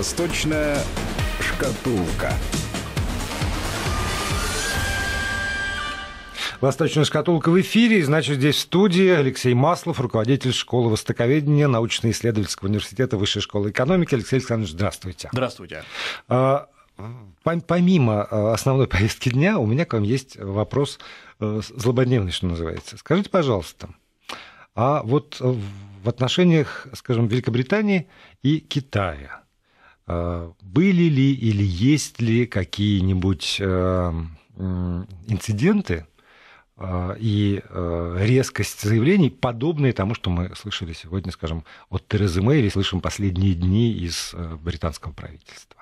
Восточная шкатулка. «Восточная шкатулка» в эфире. И, значит, здесь в студии Алексей Маслов, руководитель школы востоковедения Научно-исследовательского университета Высшей школы экономики. Алексей Александрович, здравствуйте. Здравствуйте. А, помимо а, основной повестки дня, у меня к вам есть вопрос э, злободневный, что называется. Скажите, пожалуйста, а вот в отношениях, скажем, Великобритании и Китая – а, были ли или есть ли какие-нибудь э, инциденты а, и э, резкость заявлений, подобные тому, что мы слышали сегодня, скажем, от Терезы Мэйри, слышим последние дни из э, британского правительства?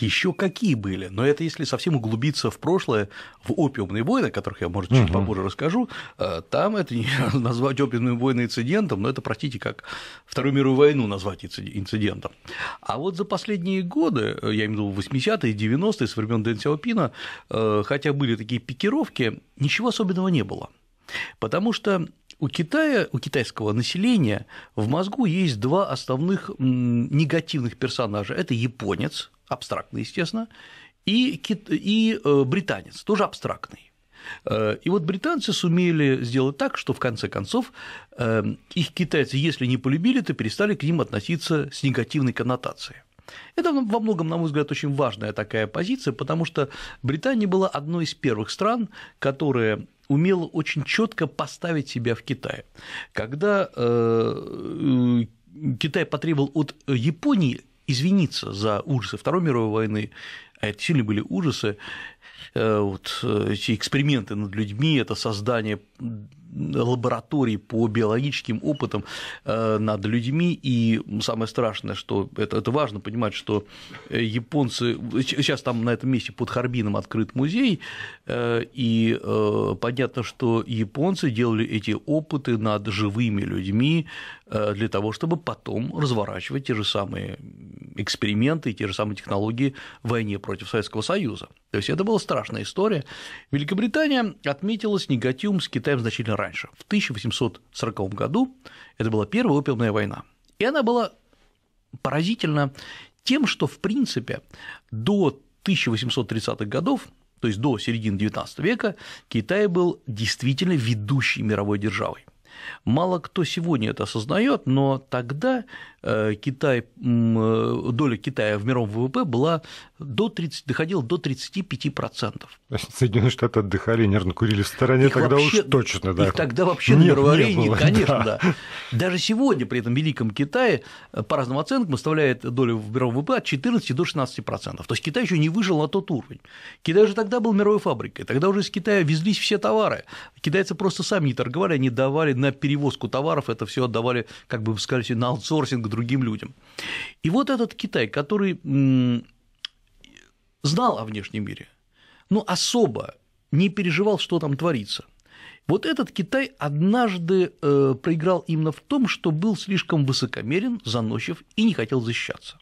еще какие были, но это если совсем углубиться в прошлое, в опиумные войны, о которых я, может, чуть угу. попозже расскажу, э, там это не назвать опиумные войны инцидентом, но это, простите, как Вторую мировую войну назвать инцидентом. А вот за последние годы, э, я имею в виду 80-е, 90-е, со времен Дэн Сяопина, э, хотя были такие пикировки, ничего особенного не было. Потому что у Китая, у китайского населения в мозгу есть два основных негативных персонажа. Это японец, абстрактный, естественно, и, кит... и э, британец, тоже абстрактный. Э, и вот британцы сумели сделать так, что в конце концов эм, их китайцы, если не полюбили, то перестали к ним относиться с негативной коннотацией. Это во многом, на мой взгляд, очень важная такая позиция, потому что Британия была одной из первых стран, которая умела очень четко поставить себя в Китае. Когда э, Китай потребовал от Японии извиниться за ужасы Второй мировой войны, а это сильно были ужасы, э, вот э, эти эксперименты над людьми, это создание лабораторий по биологическим опытам э, над людьми. И самое страшное, что это, это важно понимать, что э, японцы... Сейчас там на этом месте под Харбином открыт музей, э, и понятно, что японцы делали эти опыты над живыми людьми для того, чтобы потом разворачивать те же самые эксперименты и те же самые технологии в войне против Советского Союза. То есть это была страшная история. Великобритания отметилась негативом с Китаем значительно раньше раньше. В 1840 году это была первая опиумная война. И она была поразительна тем, что, в принципе, до 1830-х годов, то есть до середины XIX века, Китай был действительно ведущей мировой державой. Мало кто сегодня это осознает, но тогда Э, Китай, э, доля Китая в мировом ВВП была до 30, доходила до 35%. Соединенные Штаты отдыхали, нервно курили в стороне, их тогда вообще, уж точно, да. Их тогда вообще Нет, на мироварении, конечно, да. да. Даже сегодня при этом Великом Китае, э, по разным оценкам, составляет долю в мировом ВВП от 14 до 16%. То есть Китай еще не выжил на тот уровень. Китай же тогда был мировой фабрикой, тогда уже из Китая везлись все товары. Китайцы просто сами не торговали, они давали на перевозку товаров, это все отдавали, как бы сказали, на аутсорсинг другим людям. И вот этот Китай, который знал о внешнем мире, но особо не переживал, что там творится. Вот этот Китай однажды э, проиграл именно в том, что был слишком высокомерен, заносчив и не хотел защищаться.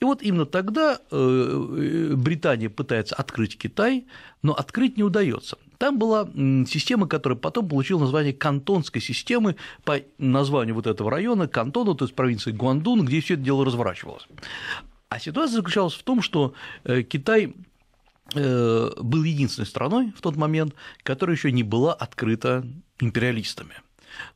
И вот именно тогда э, э, Британия пытается открыть Китай, но открыть не удается. Там была система, которая потом получила название кантонской системы по названию вот этого района, кантона, то есть провинции Гуандун, где все это дело разворачивалось. А ситуация заключалась в том, что э, Китай э, был единственной страной в тот момент, которая еще не была открыта империалистами –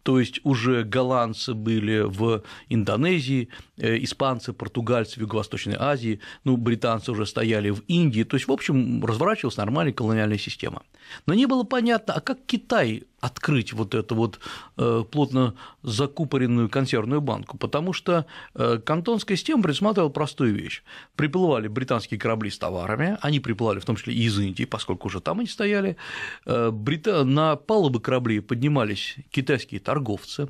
то есть уже голландцы были в Индонезии, э, испанцы, португальцы в Юго-Восточной Азии, ну, британцы уже стояли в Индии, то есть, в общем, разворачивалась нормальная колониальная система. Но не было понятно, а как Китай открыть вот эту вот э, плотно закупоренную консервную банку, потому что э, кантонская система предусматривала простую вещь. Приплывали британские корабли с товарами, они приплывали в том числе и из Индии, поскольку уже там они стояли, э, на палубы кораблей поднимались китайские торговцы,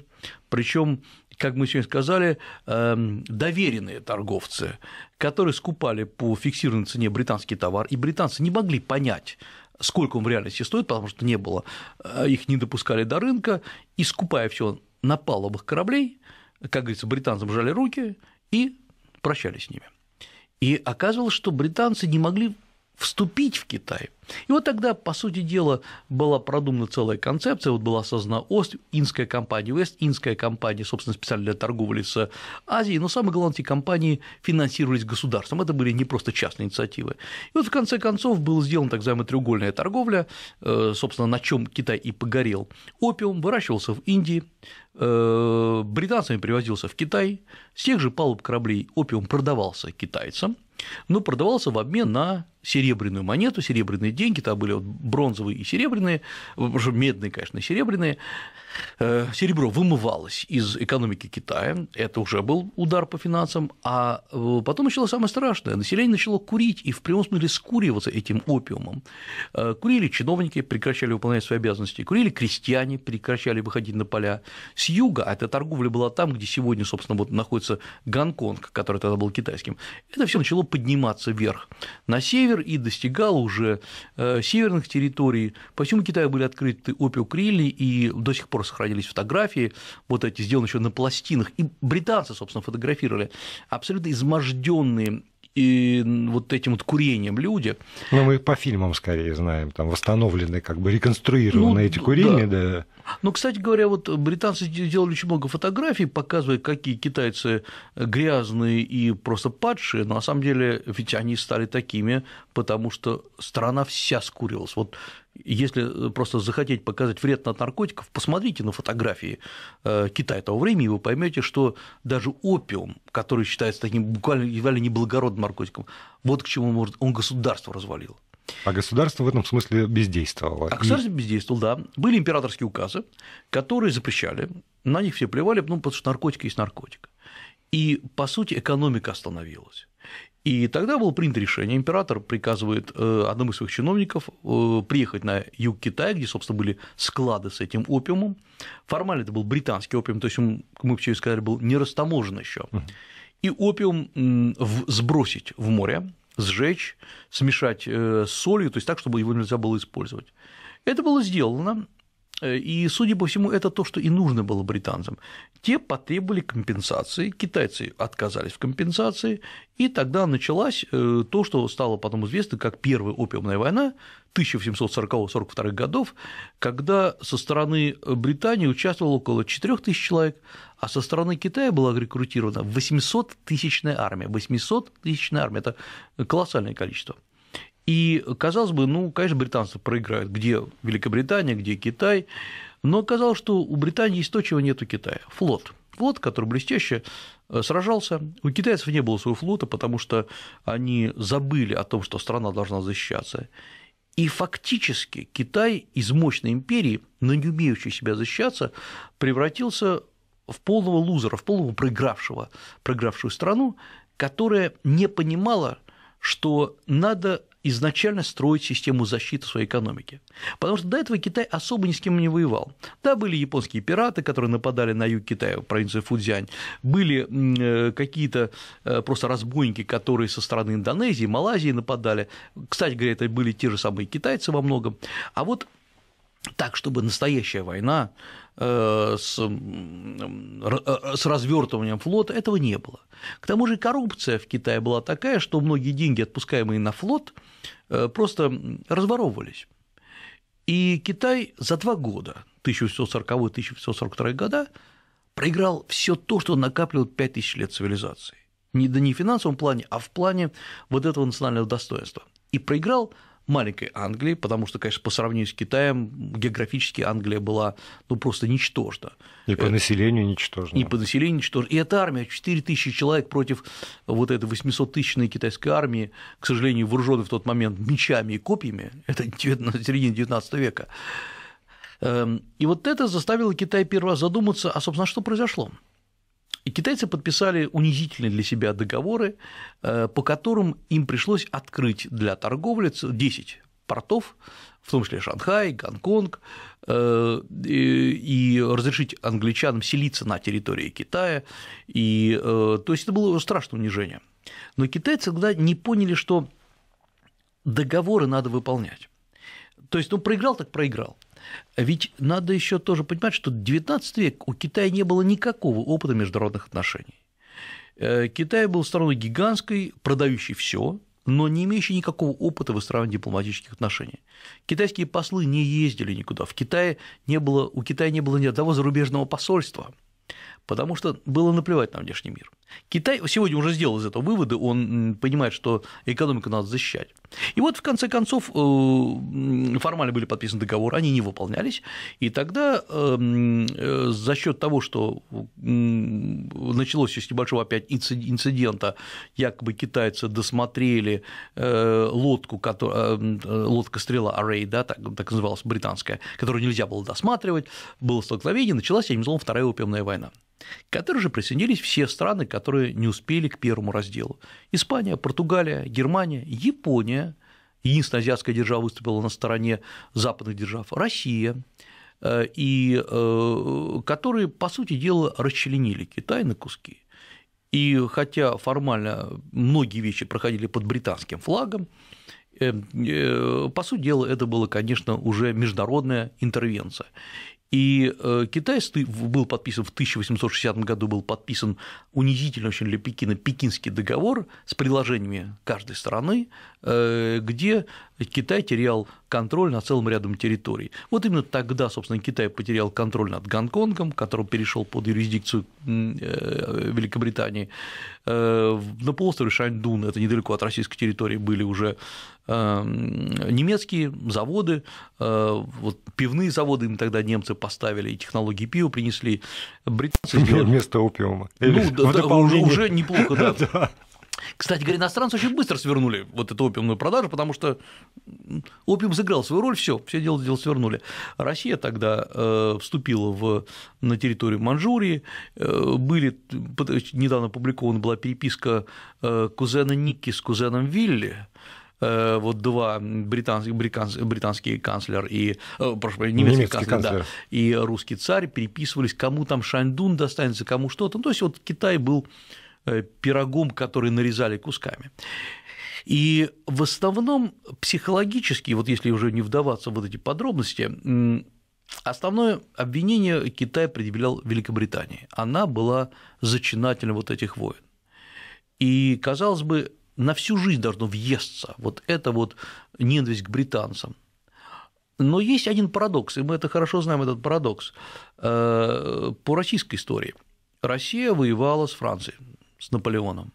причем как мы сегодня сказали, эм, доверенные торговцы, которые скупали по фиксированной цене британский товар, и британцы не могли понять, сколько он в реальности стоит, потому что не было, э, их не допускали до рынка, и скупая все на палубах кораблей, как говорится, британцам жали руки и прощались с ними. И оказывалось, что британцы не могли вступить в Китай, и вот тогда, по сути дела, была продумана целая концепция, вот была создана ОСТ, инская компания Вест, инская компания, собственно, специально для торговли с Азией, но самое главное, эти компании финансировались государством, это были не просто частные инициативы. И вот в конце концов была сделана так называемая треугольная торговля, э, собственно, на чем Китай и погорел. Опиум выращивался в Индии, э, британцами привозился в Китай, с тех же палуб кораблей опиум продавался китайцам, но продавался в обмен на серебряную монету, серебряные деньги там были вот бронзовые и серебряные, медные, конечно, и серебряные. Э, серебро вымывалось из экономики Китая, это уже был удар по финансам, а э, потом еще самое страшное, население начало курить и в прямом смысле скуриваться этим опиумом. Э, курили чиновники, прекращали выполнять свои обязанности, курили крестьяне, прекращали выходить на поля. С юга а эта торговля была там, где сегодня, собственно, вот находится Гонконг, который тогда был китайским. Это все начало подниматься вверх на север и достигало уже Э, северных территорий. Почему Китаю были открыты опиокрили и до сих пор сохранились фотографии, вот эти сделаны еще на пластинах, и британцы, собственно, фотографировали абсолютно изможденные и вот этим вот курением люди. Ну, мы по фильмам скорее знаем, там восстановлены, как бы реконструированы ну, эти курения, да. да. Ну, но, кстати говоря, вот британцы делали очень много фотографий, показывая, какие китайцы грязные и просто падшие, но на самом деле ведь они стали такими потому что страна вся скурилась. Вот если э, просто захотеть показать вред от наркотиков, посмотрите на фотографии э, Китая того времени, и вы поймете, что даже опиум, который считается таким буквально едва ли неблагородным наркотиком, вот к чему может, он государство развалил. А государство в этом смысле бездействовало. А государство бездействовало, да. Были императорские указы, которые запрещали, на них все плевали, ну, потому что наркотик есть наркотик. И, по сути, экономика остановилась. И тогда было принято решение, император приказывает э, одному из своих чиновников э, приехать на юг Китая, где, собственно, были склады с этим опиумом. Формально это был британский опиум, то есть он, мы вчера сказали, был не растаможен еще. И опиум сбросить в море, сжечь, смешать э, с солью, то есть так, чтобы его нельзя было использовать. Это было сделано, Э, и, судя по всему, это то, что и нужно было британцам. Те потребовали компенсации, китайцы отказались в компенсации, и тогда началась э, то, что стало потом известно как Первая опиумная война 1740-42 годов, когда со стороны Британии участвовало около 4 тысяч человек, а со стороны Китая была рекрутирована 800-тысячная армия. 800-тысячная армия – это колоссальное количество. И, казалось бы, ну, конечно, британцы проиграют, где Великобритания, где Китай, но оказалось, что у Британии есть то, чего нет у Китая – флот. Флот, который блестяще э, сражался. У китайцев не было своего флота, потому что они забыли о том, что страна должна защищаться. И фактически Китай из мощной империи, но не умеющей себя защищаться, превратился в полного лузера, в полного проигравшего, проигравшую страну, которая не понимала, что надо изначально строить систему защиты своей экономики. Потому что до этого Китай особо ни с кем не воевал. Да, были японские пираты, которые нападали на юг Китая, в провинции Фудзянь, были э, какие-то э, просто разбойники, которые со стороны Индонезии, Малайзии нападали. Кстати говоря, это были те же самые китайцы во многом. А вот так, чтобы настоящая война э, с, э, э, с развертыванием флота этого не было. К тому же коррупция в Китае была такая, что многие деньги, отпускаемые на флот, просто разворовывались. И Китай за два года, 1840-1842 года, проиграл все то, что он накапливал 5000 лет цивилизации. Не, да не в финансовом плане, а в плане вот этого национального достоинства. И проиграл маленькой Англии, потому что, конечно, по сравнению с Китаем географически Англия была ну, просто ничтожна. И по э, населению ничтожна. И по населению ничтожна. И эта армия, 4 тысячи человек против вот этой 800-тысячной китайской армии, к сожалению, вооруженной в тот момент мечами и копьями, это середина 19 века. Эм, и вот это заставило Китай первый раз задуматься, а, собственно, что произошло? И китайцы подписали унизительные для себя договоры, э, по которым им пришлось открыть для торговли 10 портов, в том числе Шанхай, Гонконг, э, и разрешить англичанам селиться на территории Китая. И, э, то есть это было страшное унижение. Но китайцы тогда не поняли, что договоры надо выполнять. То есть, ну, проиграл так проиграл. А ведь надо еще тоже понимать, что 19 век у Китая не было никакого опыта международных отношений. Э, Китай был страной гигантской, продающей все, но не имеющей никакого опыта выстраивания дипломатических отношений. Китайские послы не ездили никуда. В Китае не было, у Китая не было ни одного зарубежного посольства, потому что было наплевать на внешний мир. Китай сегодня уже сделал из этого выводы, он понимает, что экономику надо защищать. И вот, в конце концов, э, формально были подписаны договоры, они не выполнялись, и тогда э, э, за счет того, что началось с небольшого опять инцидента, якобы китайцы досмотрели лодку, лодка стрела Array, да, так, так называлась, британская, которую нельзя было досматривать, было столкновение, началась, я не знал, Вторая опиумная война, к которой же присоединились все страны, которые не успели к первому разделу. Испания, Португалия, Германия, Япония, единственная азиатская держава выступила на стороне западных держав, Россия, э, и э, которые, по сути дела, расчленили Китай на куски. И хотя формально многие вещи проходили под британским флагом, э, по сути дела, это была, конечно, уже международная интервенция. И э, Китай был подписан в 1860 году, был подписан унизительно очень для Пекина Пекинский договор с приложениями каждой страны, э, где Китай терял контроль над целым рядом территорий. Вот именно тогда, собственно, Китай потерял контроль над Гонконгом, который перешел под юрисдикцию э, Великобритании. Э, на полуострове Шаньдун, это недалеко от российской территории, были уже эм, немецкие заводы, э, вот пивные заводы им тогда немцы поставили, и технологии пива принесли, британцы сделали... Вместо опиума. Ну, да, уже неплохо, да. Кстати говоря, иностранцы очень быстро свернули вот эту опиумную продажу, потому что опиум сыграл свою роль, все, все дело, дело свернули. Россия тогда э, вступила в, на территорию Манчжурии, э, были, недавно опубликована была переписка э, кузена Ники с кузеном Вилли, вот два британских, британский канцлер и, прошу немецкий, немецкий канцлер, канцлер. Да, и русский царь переписывались, кому там Шаньдун достанется, кому что-то. Ну, то есть вот Китай был Э, пирогом, который нарезали кусками. И в основном психологически, вот если уже не вдаваться в вот эти подробности, основное обвинение Китай предъявлял Великобритании. Она была зачинателем вот этих войн. И, казалось бы, на всю жизнь должно въесться вот эта вот ненависть к британцам. Но есть один парадокс, и мы это хорошо знаем, этот парадокс, э, по российской истории. Россия воевала с Францией с Наполеоном.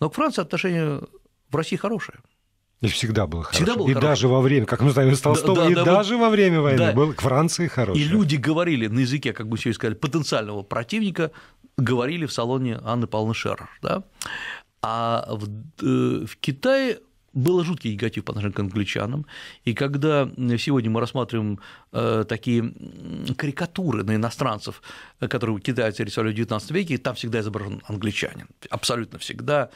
Но к Франции отношение в России хорошее. И всегда было хорошее. Всегда было и хорошо. даже во время, как мы знаем, Толстого, да, да, и да, даже вот, во время войны да. был к Франции хорошо. И люди говорили на языке, как бы еще сказали, потенциального противника, говорили в салоне Анны Павловны Шерр. Да? А в, э, в Китае было жуткий негатив по отношению к англичанам, и когда сегодня мы рассматриваем э, такие карикатуры на иностранцев, э, которые китайцы рисовали в XIX веке, там всегда изображен англичанин, абсолютно всегда,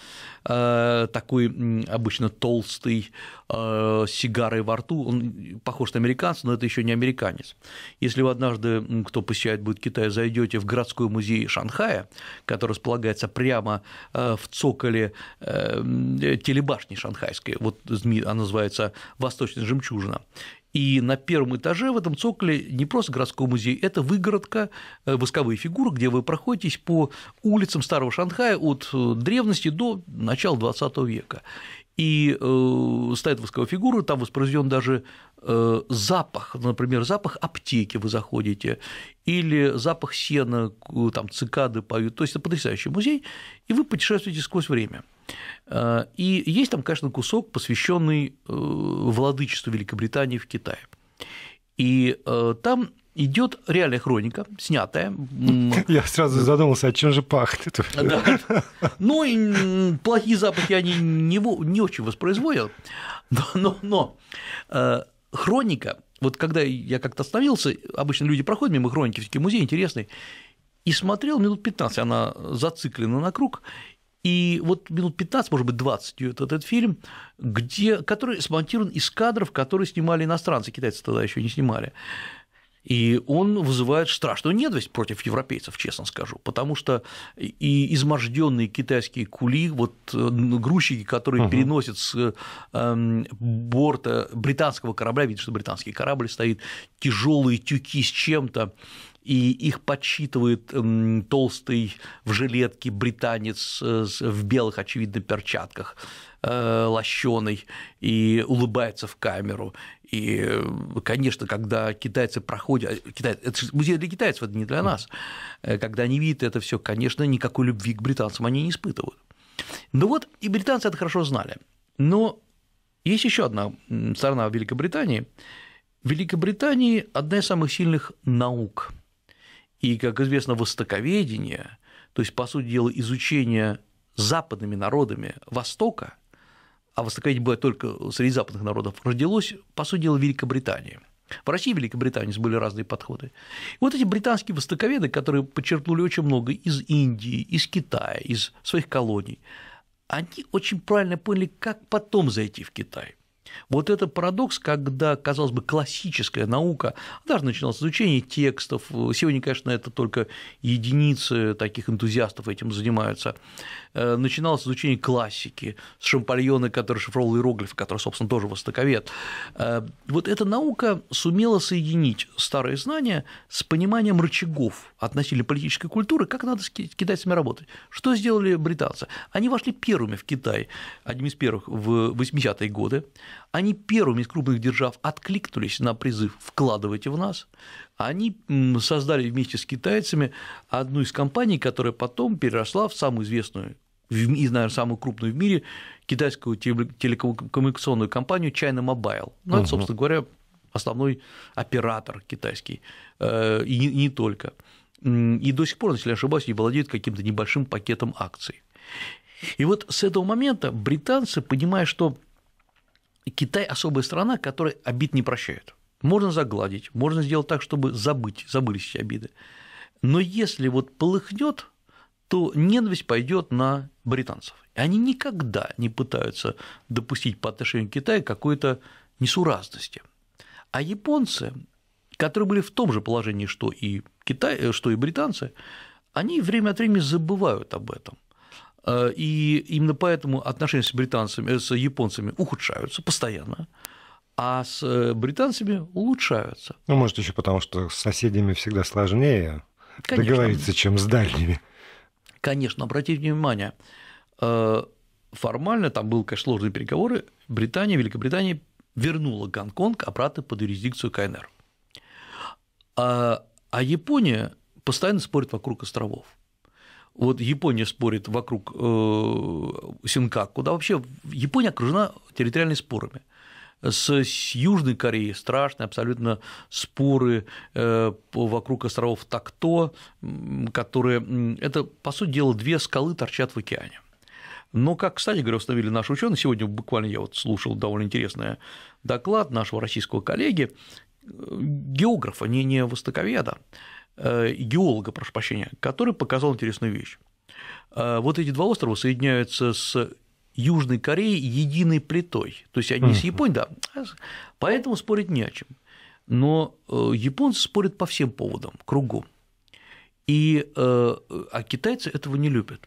э, такой обычно толстый, э, сигарой во рту, он похож на американца, но это еще не американец. Если вы однажды, кто посещает будет Китай, зайдете в городской музей Шанхая, который располагается прямо э, в цоколе э, телебашни шанхайской, вот она называется «Восточная жемчужина», и на первом этаже в этом цоколе не просто городской музей, это выгородка, э, восковые фигуры, где вы проходитесь по улицам Старого Шанхая от древности до начала XX века и э, ставят восковую фигуру, там воспроизведен даже э, запах, например, запах аптеки вы заходите, или запах сена, там цикады поют, то есть это потрясающий музей, и вы путешествуете сквозь время. Э, и есть там, конечно, кусок, посвященный э, владычеству Великобритании в Китае. И э, там идет реальная хроника, снятая. Я сразу задумался, о чем же пахнет. Да. Ну и плохие запахи они не, не очень воспроизводят, но, но, но э, хроника, вот когда я как-то остановился, обычно люди проходят мимо хроники, все-таки музей интересный, и смотрел минут 15, она зациклена на круг, и вот минут 15, может быть, 20 идет этот фильм, где, который смонтирован из кадров, которые снимали иностранцы, китайцы тогда еще не снимали. И он вызывает страшную ненависть против европейцев, честно скажу, потому что и изможденные китайские кули, вот э, грузчики, которые угу. переносят с эм, борта британского корабля, видишь, что британский корабль стоит, тяжелые тюки с чем-то, и их подсчитывает эм, толстый в жилетке британец э, в белых, очевидно, перчатках э, лощеный и улыбается в камеру. И, э, конечно, когда китайцы проходят, китай, это музей для китайцев, это не для нас, когда они видят это все, конечно, никакой любви к британцам они не испытывают. Ну вот, и британцы это хорошо знали. Но есть еще одна сторона Великобритании. В Великобритании одна из самых сильных наук и, как известно, востоковедение, то есть, по сути дела, изучение западными народами Востока, а востоковедение было только среди западных народов, родилось, по сути дела, в Великобритании. В России и Великобритании были разные подходы. И вот эти британские востоковеды, которые подчеркнули очень много из Индии, из Китая, из своих колоний, они очень правильно поняли, как потом зайти в Китай. Вот это парадокс, когда, казалось бы, классическая наука, даже начиналось изучение текстов, сегодня, конечно, это только единицы таких энтузиастов этим занимаются, э, начиналось изучение классики, с Шампальона, который шифровал иероглифы, который, собственно, тоже востоковед. Э, вот эта наука сумела соединить старые знания с пониманием рычагов относительно политической культуры, как надо с китайцами работать. Что сделали британцы? Они вошли первыми в Китай, одним из первых в 80-е годы, они первыми из крупных держав откликнулись на призыв «вкладывайте в нас». Они создали вместе с китайцами одну из компаний, которая потом переросла в самую известную и, наверное, самую крупную в мире китайскую телекоммуникационную компанию China Mobile. Ну, это, собственно говоря, основной оператор китайский, э, и не только. И до сих пор, если я ошибаюсь, не владеет каким-то небольшим пакетом акций. И вот с этого момента британцы, понимая, что Китай особая страна, которой обид не прощают. Можно загладить, можно сделать так, чтобы забыть, забылись эти обиды. Но если вот полыхнет, то ненависть пойдет на британцев. И они никогда не пытаются допустить по отношению к Китаю какой-то несуразности. А японцы, которые были в том же положении, что и, Китай, э, что и британцы, они время от времени забывают об этом. Э, и именно поэтому отношения с британцами, э, с японцами ухудшаются постоянно, а с э, британцами улучшаются. Ну, может, еще потому, что с соседями всегда сложнее Конечно. договориться, чем с дальними. Конечно, обратите внимание, формально там были, конечно, сложные переговоры, Британия, Великобритания вернула Гонконг обратно под юрисдикцию КНР. А, а Япония постоянно спорит вокруг островов. Вот Япония спорит вокруг э, Синкаку, да вообще Япония окружена территориальными спорами с Южной Кореей страшные абсолютно споры э, по вокруг островов Такто, которые… Это, по сути дела, две скалы торчат в океане. Но, как, кстати говоря, установили наши ученые, сегодня буквально я вот слушал довольно интересный доклад нашего российского коллеги, э, географа, не, не востоковеда, Э, геолога, прошу прощения, который показал интересную вещь. Э, вот эти два острова соединяются с Южной Кореей единой плитой, то есть они с Японией, да, а поэтому спорить не о чем. Но э, японцы спорят по всем поводам, кругом. И, а китайцы этого не любят.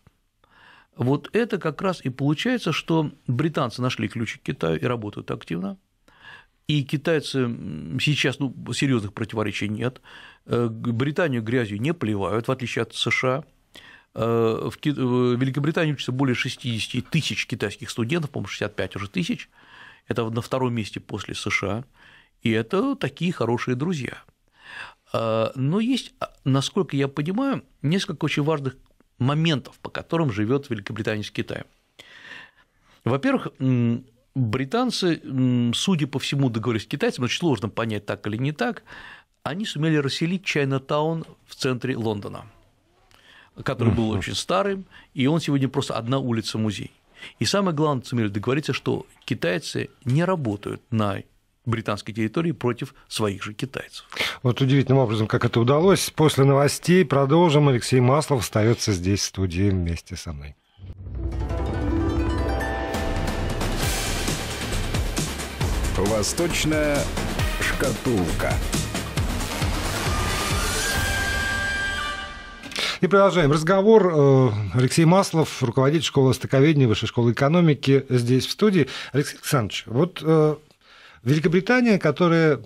Вот это как раз и получается, что британцы нашли ключи к Китаю и работают активно – и китайцы сейчас ну, серьезных противоречий нет. Э, Британию грязью не поливают, в отличие от США. Э, в Великобритании учатся более 60 тысяч китайских студентов, по-моему, 65 уже тысяч. Это на втором месте после США. И это такие хорошие друзья. Э, но есть, а, насколько я понимаю, несколько очень важных моментов, по которым живет Великобритания с Китаем. Во-первых, британцы, судя по всему, договорились с китайцами, очень сложно понять, так или не так, они сумели расселить Чайно-Таун в центре Лондона, который был очень старым, и он сегодня просто одна улица музей. И самое главное, сумели договориться, что китайцы не работают на британской территории против своих же китайцев. Вот удивительным образом, как это удалось. После новостей продолжим. Алексей Маслов остается здесь, в студии, вместе со мной. Восточная шкатулка. И продолжаем разговор. Э, Алексей Маслов, руководитель школы востоковедения, Высшей школы экономики, здесь в студии. Алексей Александрович, вот э, Великобритания, которая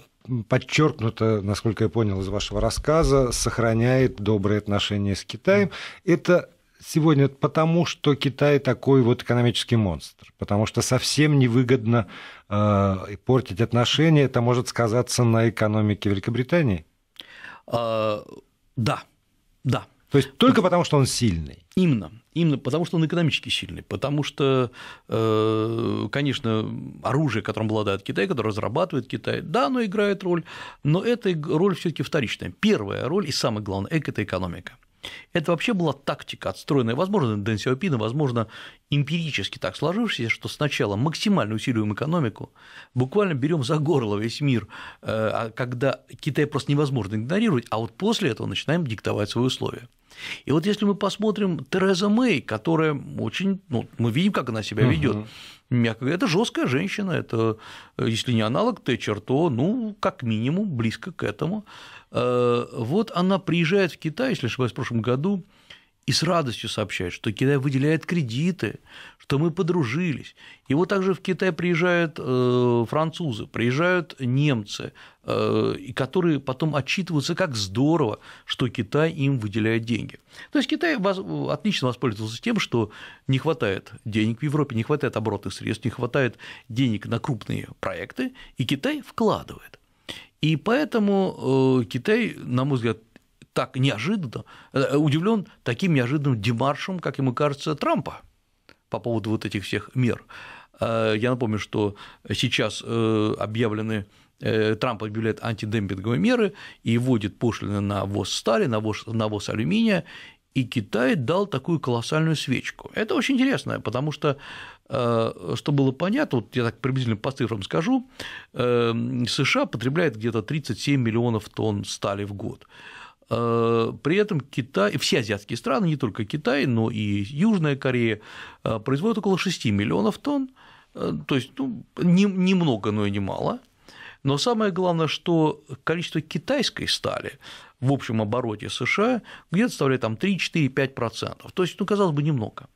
подчеркнуто, насколько я понял из вашего рассказа, сохраняет добрые отношения с Китаем. Это сегодня потому, что Китай такой вот экономический монстр, потому что совсем невыгодно э, портить отношения, это может сказаться на экономике Великобритании? А, да, да. То есть только потому, что он сильный. Именно. Именно потому, что он экономически сильный. Потому что, э, конечно, оружие, которым обладает Китай, которое разрабатывает Китай, да, оно играет роль, но эта роль все таки вторичная. Первая роль и самое главное – это экономика. Это вообще была тактика, отстроенная, возможно, Дэн Сяопина, возможно, эмпирически так сложившееся, что сначала максимально усиливаем экономику, буквально берем за горло весь мир, э, а когда Китай просто невозможно игнорировать, а вот после этого начинаем диктовать свои условия. И вот если мы посмотрим Тереза Мэй, которая очень, ну, мы видим, как она себя ведет, угу. мягко говоря, это жесткая женщина, это, э, если не аналог Тэтчер, то, ну, как минимум, близко к этому. Э, вот она приезжает в Китай, если ошибаюсь, в прошлом году и с радостью сообщают, что Китай выделяет кредиты, что мы подружились. И вот также в Китай приезжают э, французы, приезжают немцы, э, и которые потом отчитываются, как здорово, что Китай им выделяет деньги. То есть Китай отлично воспользовался тем, что не хватает денег в Европе, не хватает оборотных средств, не хватает денег на крупные проекты, и Китай вкладывает. И поэтому э, Китай, на мой взгляд, так неожиданно, э, удивлен таким неожиданным демаршем, как ему кажется, Трампа по поводу вот этих всех мер. Э, я напомню, что сейчас э, объявлены Трамп объявляет антидемпинговые меры и вводит пошлины на ввоз стали, на ввоз, на ввоз алюминия, и Китай дал такую колоссальную свечку. Это очень интересно, потому что, что было понятно, вот я так приблизительно по цифрам скажу, США потребляет где-то 37 миллионов тонн стали в год. Э, при этом Китай, все азиатские страны, не только Китай, но и Южная Корея, э, производят около 6 миллионов тонн, э, то есть ну, немного, не но и не мало. Но самое главное, что количество китайской стали в общем обороте США где-то составляет там 3-4-5%, то есть, ну, казалось бы, немного.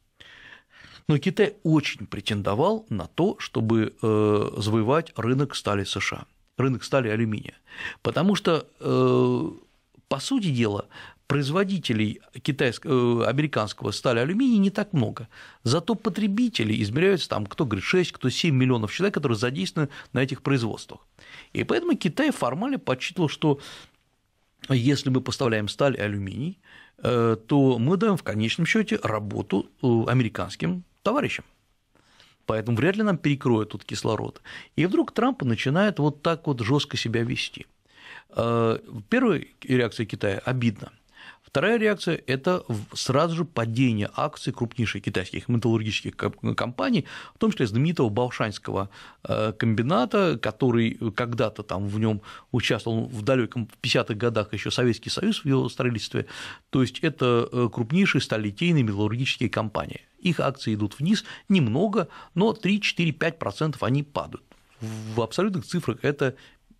Но Китай очень претендовал на то, чтобы завоевать рынок стали США, рынок стали алюминия, потому что по сути дела, производителей китайского, э, американского стали алюминия не так много, зато потребители измеряются там, кто говорит, 6, кто 7 миллионов человек, которые задействованы на этих производствах. И поэтому Китай формально подсчитывал, что если мы поставляем сталь и алюминий, э, то мы даем в конечном счете работу э, американским товарищам поэтому вряд ли нам перекроют тут кислород. И вдруг Трамп начинает вот так вот жестко себя вести – Э, первая реакция Китая – обидно. Вторая реакция – это сразу же падение акций крупнейших китайских металлургических компаний, в том числе знаменитого Баушанского э, комбината, который когда-то там в нем участвовал в далеком 50-х годах еще Советский Союз в его строительстве. То есть это э, крупнейшие столетейные металлургические компании. Их акции идут вниз немного, но 3-4-5% они падают. В абсолютных цифрах это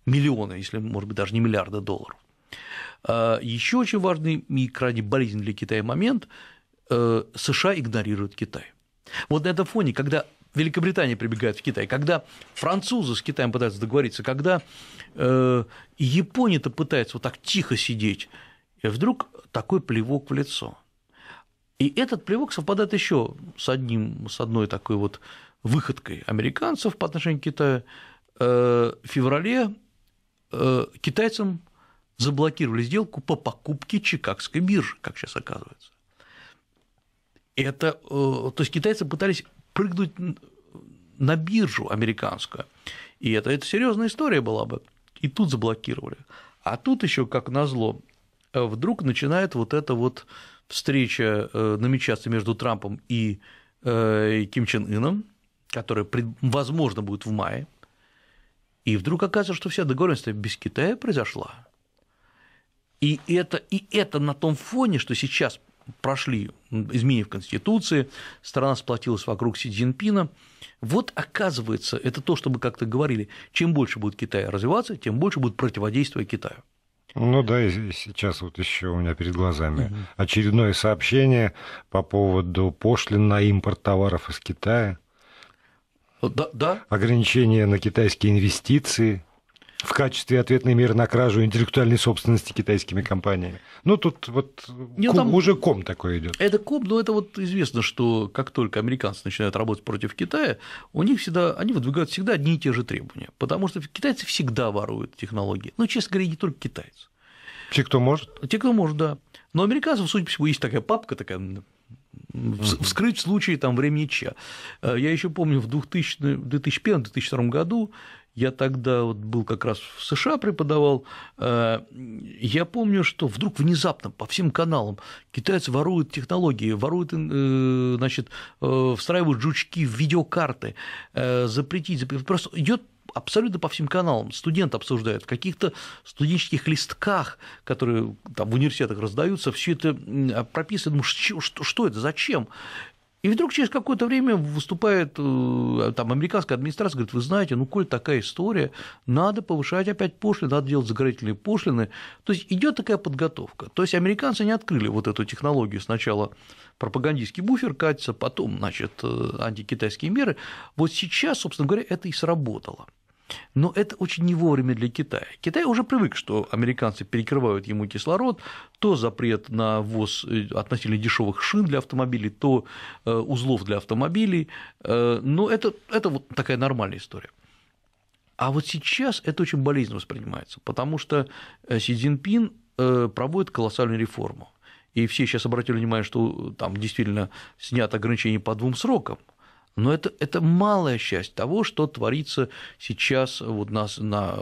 миллиона, если, может быть, даже не миллиарда долларов. А, еще очень важный и крайне болезненный для Китая момент э, – США игнорируют Китай. Вот на этом фоне, когда Великобритания прибегает в Китай, когда французы с Китаем пытаются договориться, когда э, Япония-то пытается вот так тихо сидеть, и вдруг такой плевок в лицо. И этот плевок совпадает еще с, одним, с одной такой вот выходкой американцев по отношению к Китаю. Э, в феврале Э, китайцам заблокировали сделку по покупке Чикагской биржи, как сейчас оказывается. Это, э, то есть китайцы пытались прыгнуть на биржу американскую. И это, это серьезная история была бы. И тут заблокировали. А тут еще, как назло, э, вдруг начинает вот эта вот встреча намечаться между Трампом и Ким Чен Ином, которая, возможно, будет в мае – и вдруг оказывается, что вся договоренность без Китая произошла. И это, и это на том фоне, что сейчас прошли изменения в Конституции, страна сплотилась вокруг Си Цзиньпина. Вот оказывается, это то, что мы как-то говорили, чем больше будет Китай развиваться, тем больше будет противодействие Китаю. Ну да, и сейчас вот еще у меня перед глазами очередное сообщение по поводу пошлин на импорт товаров из Китая. Да, да. Ограничения на китайские инвестиции в качестве ответной меры на кражу интеллектуальной собственности китайскими компаниями. Ну, тут вот Нет, ну ком, там... уже ком такой идет. Это ком, но это вот известно, что как только американцы начинают работать против Китая, у них всегда, они выдвигают всегда одни и те же требования, потому что китайцы всегда воруют технологии. Ну, честно говоря, не только китайцы. Те, кто может? Те, кто может, да. Но у американцев, судя по всему, есть такая папка, такая Вскрыть в случае там, времени Ч. Э, я еще помню, в 2001-2002 ну, году я тогда вот был как раз в США преподавал. Э, я помню, что вдруг внезапно по всем каналам китайцы воруют технологии, воруют, э, значит, встраивают жучки в видеокарты, запретить, запретить. Просто идет абсолютно по всем каналам. студент обсуждает в каких-то студенческих листках, которые там в университетах раздаются, все это а, прописано. Думаю, ну, что, что, что это, зачем? И вдруг через какое-то время выступает э, там, американская администрация, говорит, вы знаете, ну, коль такая история, надо повышать опять пошлины, надо делать заградительные пошлины. То есть идет такая подготовка. То есть американцы не открыли вот эту технологию сначала пропагандистский буфер катится, потом, значит, э, антикитайские меры. Вот сейчас, собственно говоря, это и сработало. Но это очень не вовремя для Китая. Китай уже привык, что американцы перекрывают ему кислород, то запрет на ввоз э, относительно дешевых шин для автомобилей, то э, узлов для автомобилей, э, но это, это вот такая нормальная история. А вот сейчас это очень болезненно воспринимается, потому что Си Цзиньпин проводит колоссальную реформу. И все сейчас обратили внимание, что там действительно снято ограничение по двум срокам – но это, это малая часть того, что творится сейчас вот нас на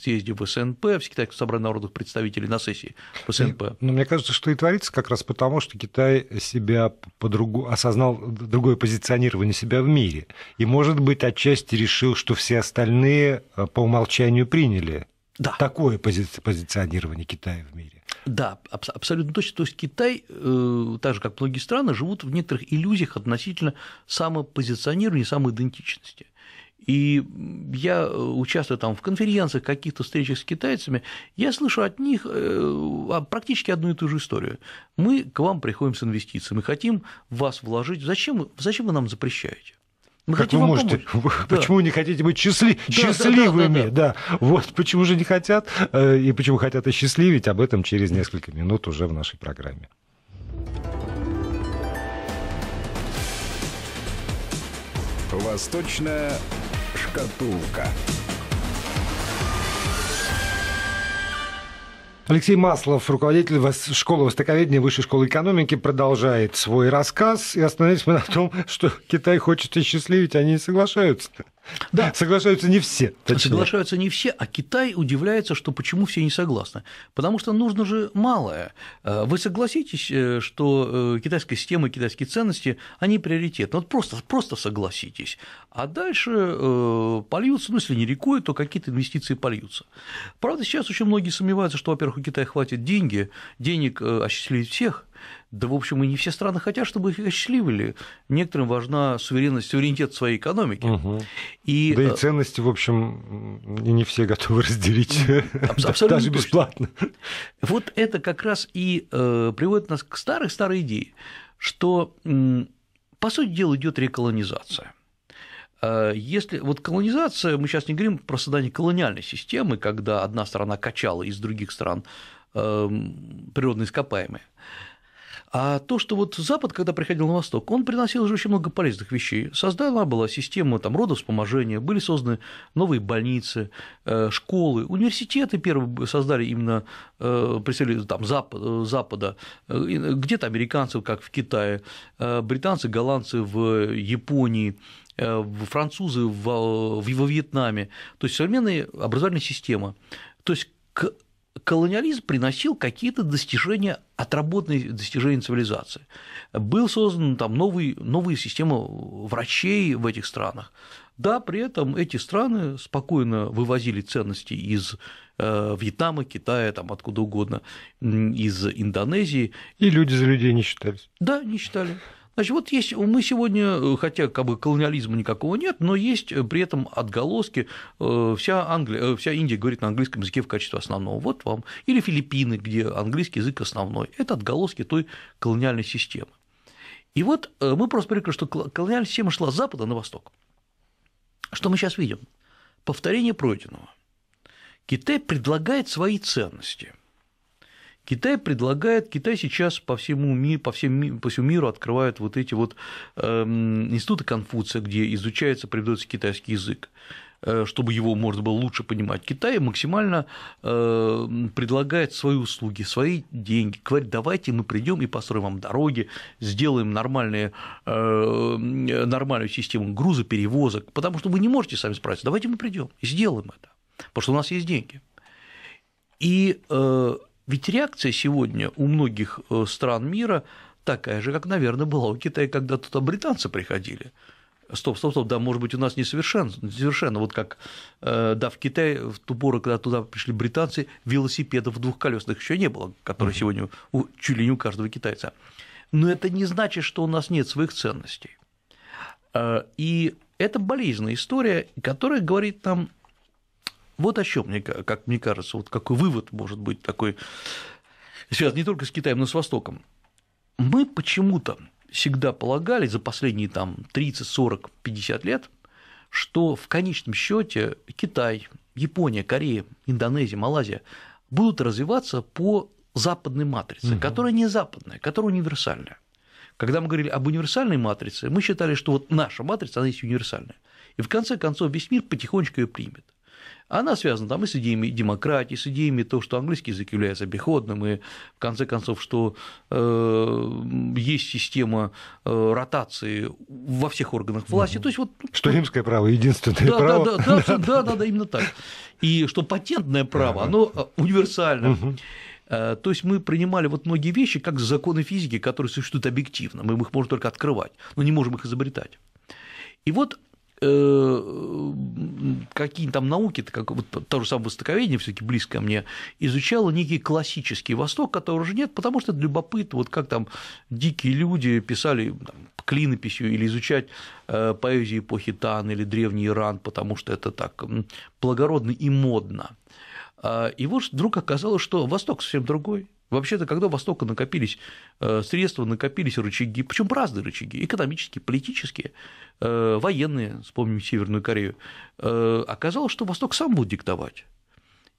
съезде в СНП, в Китайском собрании народных представителей на сессии в СНП. Но, ну, но мне кажется, что и творится как раз потому, что Китай себя по-другому осознал другое позиционирование себя в мире. И, может быть, отчасти решил, что все остальные э, по умолчанию приняли да. Такое пози позиционирование Китая в мире. Да, аб- абсолютно точно. То есть Китай, э, так же как многие страны, живут в некоторых иллюзиях относительно самопозиционирования, самоидентичности. И я э, участвую там в конференциях, каких-то встречах с китайцами, я слышу от них э, а, практически одну и ту же историю. Мы к вам приходим с инвестициями, хотим вас вложить. Зачем, зачем вы нам запрещаете? Мы ну, как вы можете? Помочь. Да. Почему не хотите быть счастли... да, счастливыми? Да, да, да, да. Вот почему же не хотят э, и почему хотят осчастливить об этом через несколько минут уже в нашей программе. Восточная шкатулка. Алексей Маслов, руководитель школы востоковедения Высшей школы экономики, продолжает свой рассказ. И остановились мы на том, что Китай хочет осчастливить, они а не соглашаются. Да. Соглашаются не все. Точнее. Соглашаются не все, а Китай удивляется, что почему все не согласны. Потому что нужно же малое. Э, вы согласитесь, э, что э, китайская система, китайские ценности, они приоритетны. Вот просто, просто согласитесь. А дальше польются, ну, если не рекой, то какие-то инвестиции польются. Правда, сейчас очень многие сомневаются, что, во-первых, у Китая хватит деньги, денег осчастливить всех, да, в общем, и не все страны хотят, чтобы их осчастливили. Некоторым важна суверенность, суверенитет своей экономики. Угу. И... Да и э, ценности, в общем, не все готовы разделить, Абсолютно даже бесплатно. Вот это как раз и э, приводит нас к старой-старой идее, что, по сути дела, идет реколонизация. Э, если вот колонизация, мы сейчас не говорим про создание колониальной системы, когда одна страна качала из других стран природные ископаемые, а то, что вот Запад, когда приходил на Восток, он приносил же очень много полезных вещей. Создана была система там, родовспоможения, были созданы новые больницы, э, школы, университеты первые создали именно э, представители там, э, Запада, где-то американцев, как в Китае, британцы, голландцы в Японии, французы во Вьетнаме, то есть современная образовательная система. То есть к колониализм приносил какие-то достижения, отработанные достижения цивилизации. Был создан там новый, новая система врачей в этих странах. Да, при этом эти страны спокойно вывозили ценности из э, Вьетнама, Китая, там откуда угодно, из Индонезии. И люди за людей не считались. Да, не считали. Значит, вот есть, мы сегодня, э, хотя как бы колониализма никакого нет, но есть э, при этом отголоски, э, вся, Англия, вся Индия говорит на английском языке в качестве основного, вот вам, или Филиппины, где английский язык основной, это отголоски той колониальной системы. И вот мы просто привыкли, что колониальная система шла с запада на восток. Что мы сейчас видим? Повторение пройденного. Китай предлагает свои ценности. Китай предлагает, Китай сейчас по всему миру, по всем, по всему миру открывает вот эти вот эм, институты Конфуция, где изучается, преподается китайский язык э, чтобы его можно было лучше понимать. Китай максимально э, предлагает свои услуги, свои деньги. Говорит, давайте мы придем и построим вам дороги, сделаем нормальные, э, нормальную систему грузоперевозок, потому что вы не можете сами справиться. Давайте мы придем и сделаем это, потому что у нас есть деньги. И ведь реакция сегодня у многих э, стран мира такая же, как, наверное, была у Китая, когда туда британцы приходили. Стоп, стоп, стоп, да, может быть, у нас несовершенно, совершенно, вот как, э, да, в Китае в ту пору, когда туда пришли британцы, велосипедов двухколесных еще не было, которые угу. сегодня у, чуть ли не у каждого китайца. Но это не значит, что у нас нет своих ценностей. Э, и это болезненная история, которая говорит нам вот о чем, мне, как мне кажется, вот какой вывод может быть такой, связан не только с Китаем, но и с Востоком. Мы почему-то всегда полагали за последние там 30, 40, 50 лет, что в конечном счете Китай, Япония, Корея, Индонезия, Малайзия будут развиваться по западной матрице, угу. которая не западная, которая универсальная. Когда мы говорили об универсальной матрице, мы считали, что вот наша матрица, она есть универсальная. И в конце концов весь мир потихонечку ее примет. Она связана там и с идеями демократии, с идеями того, что английский язык является обиходным, и в конце концов, что э, есть система э, ротации во всех органах власти. То есть, вот, что римское право единственное да, право. Да, да, да, да, да, да, именно так. И что патентное право, оно э, универсально. Э, то есть мы принимали вот многие вещи как законы физики, которые существуют объективно, мы их можем только открывать, но не можем их изобретать. И вот Э, какие там науки-то, как вот то же самое востоковедение все таки близко мне, изучало некий классический Восток, которого уже нет, потому что это любопытно, вот как там дикие люди писали там, клинописью или изучать э, поэзию эпохи Тан или Древний Иран, потому что это так благородно и модно. А, и вот вдруг оказалось, что Восток совсем другой, Вообще-то, когда у Востока накопились э, средства, накопились рычаги, причем разные рычаги, экономические, политические, э, военные, вспомним Северную Корею, э, оказалось, что Восток сам будет диктовать.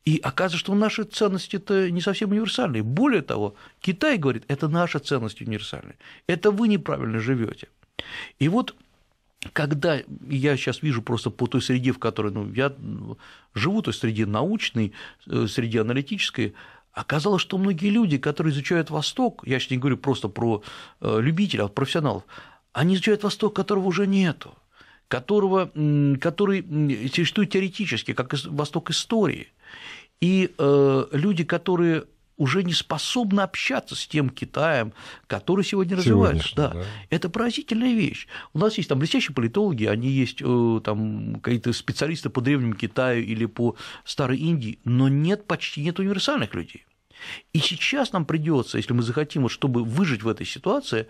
И оказывается, что наши ценности это не совсем универсальные. Более того, Китай говорит, это наша ценность универсальная, это вы неправильно живете. И вот когда я сейчас вижу просто по той среде, в которой ну, я ну, живу, то есть среди научной, среди аналитической, Оказалось, что многие люди, которые изучают Восток, я сейчас не говорю просто про э, любителей, а про профессионалов, они изучают Восток, которого уже нету, которого, который существует теоретически, как Восток истории. И э, люди, которые уже не способна общаться с тем Китаем, который сегодня, сегодня развивается. Да. да. Это поразительная вещь. У нас есть там блестящие политологи, они есть э, там какие-то специалисты по древнему Китаю или по старой Индии, но нет почти нет универсальных людей. И сейчас нам придется, если мы захотим, вот, чтобы выжить в этой ситуации,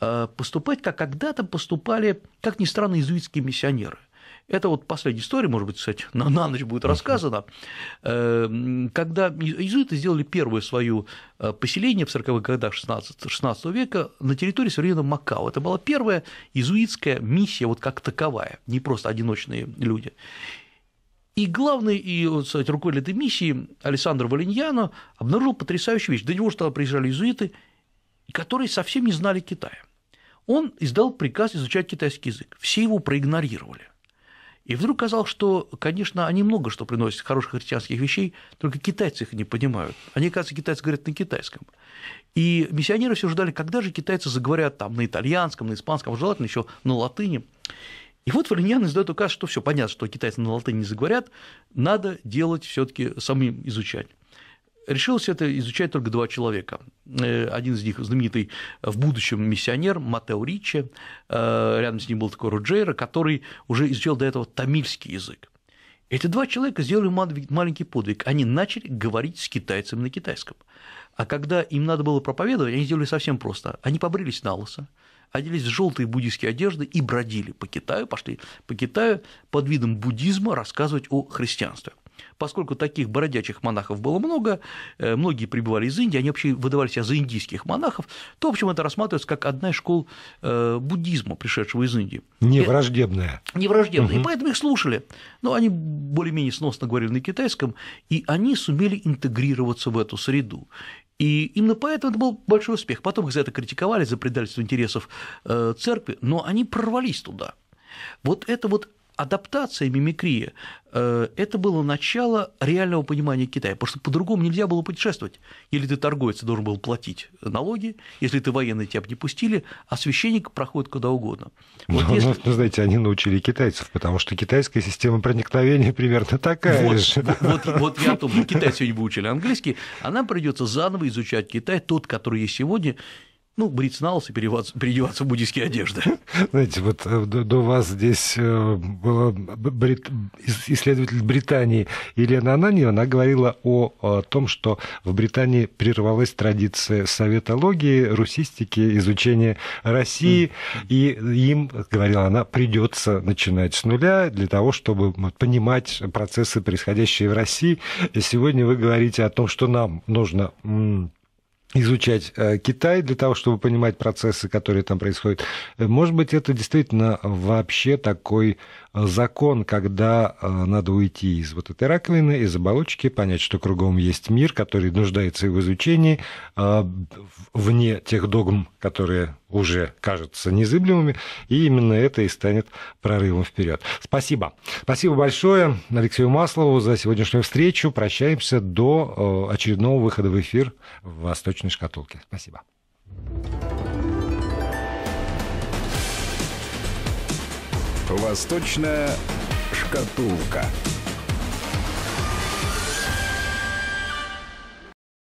э, поступать, как когда-то поступали, как ни странно, иезуитские миссионеры – это вот последняя история, может быть, кстати, на, на ночь будет рассказана. Эм, когда иезуиты сделали первое свое э, поселение в 40-х годах 16, 16 века на территории современного Макао. Это была первая иезуитская миссия вот как таковая, не просто одиночные люди. И главный и, вот, кстати, руководитель этой миссии Александр Валиньяно обнаружил потрясающую вещь. До него же тогда приезжали иезуиты, которые совсем не знали Китая. Он издал приказ изучать китайский язык. Все его проигнорировали. И вдруг казалось, что, конечно, они много что приносят хороших христианских вещей, только китайцы их не понимают. Они, кажется, китайцы говорят на китайском. И миссионеры все ждали, когда же китайцы заговорят там на итальянском, на испанском, а желательно еще на латыни. И вот Валиньян издает указ, что все понятно, что китайцы на латыни не заговорят, надо делать все-таки самим изучать. Решилось это изучать только два человека. Э, один из них знаменитый в будущем миссионер Матео Ричи, э, рядом с ним был такой Роджейра, который уже изучал до этого тамильский язык. Эти два человека сделали маленький подвиг. Они начали говорить с китайцами на китайском. А когда им надо было проповедовать, они сделали совсем просто. Они побрились на лысо, оделись в желтые буддийские одежды и бродили по Китаю, пошли по Китаю под видом буддизма рассказывать о христианстве. Поскольку таких бродячих монахов было много, э, многие прибывали из Индии, они вообще выдавали себя за индийских монахов, то, в общем, это рассматривается как одна из школ э, буддизма, пришедшего из Индии. Невраждебная. Невраждебная. Угу. И поэтому их слушали. Но они более-менее сносно говорили на китайском, и они сумели интегрироваться в эту среду. И именно поэтому это был большой успех. Потом их за это критиковали, за предательство интересов э, церкви, но они прорвались туда. Вот это вот адаптация, мимикрия э, – это было начало реального понимания Китая, потому что по-другому нельзя было путешествовать. Или ты торговец, должен был платить налоги, если ты военный, тебя бы не пустили, а священник проходит куда угодно. Вот ну, если... ну, знаете, они научили китайцев, потому что китайская система проникновения примерно такая вот, же. Вот, вот, вот я о том, что китайцы сегодня выучили английский, а нам придется заново изучать Китай, тот, который есть сегодня, ну, бриться на лысо, переодеваться в буддийские одежды. Знаете, вот э, до, до вас здесь э, была брит... исследователь Британии Елена Ананьева, она говорила о, о том, что в Британии прервалась традиция советологии, русистики, изучения России, mm. и им, говорила она, придется начинать с нуля для того, чтобы понимать процессы, происходящие в России. И сегодня вы говорите о том, что нам нужно изучать э, Китай для того, чтобы понимать процессы, которые там происходят. Э, может быть, это действительно вообще такой закон, когда э, надо уйти из вот этой раковины, из оболочки, понять, что кругом есть мир, который нуждается в изучении, э, вне тех догм, которые уже кажутся незыблемыми, и именно это и станет прорывом вперед. Спасибо. Спасибо большое Алексею Маслову за сегодняшнюю встречу. Прощаемся до э, очередного выхода в эфир в «Восточной шкатулке». Спасибо. thank you Восточная шкатулка.